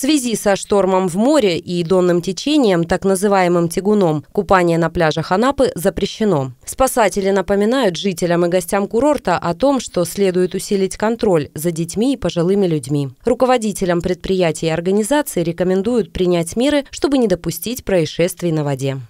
связи со штормом в море и донным течением, так называемым тягуном, купание на пляжах Анапы запрещено. Спасатели напоминают жителям и гостям курорта о том, что следует усилить контроль за детьми и пожилыми людьми. Руководителям предприятий и организаций рекомендуют принять меры, чтобы не допустить происшествий на воде.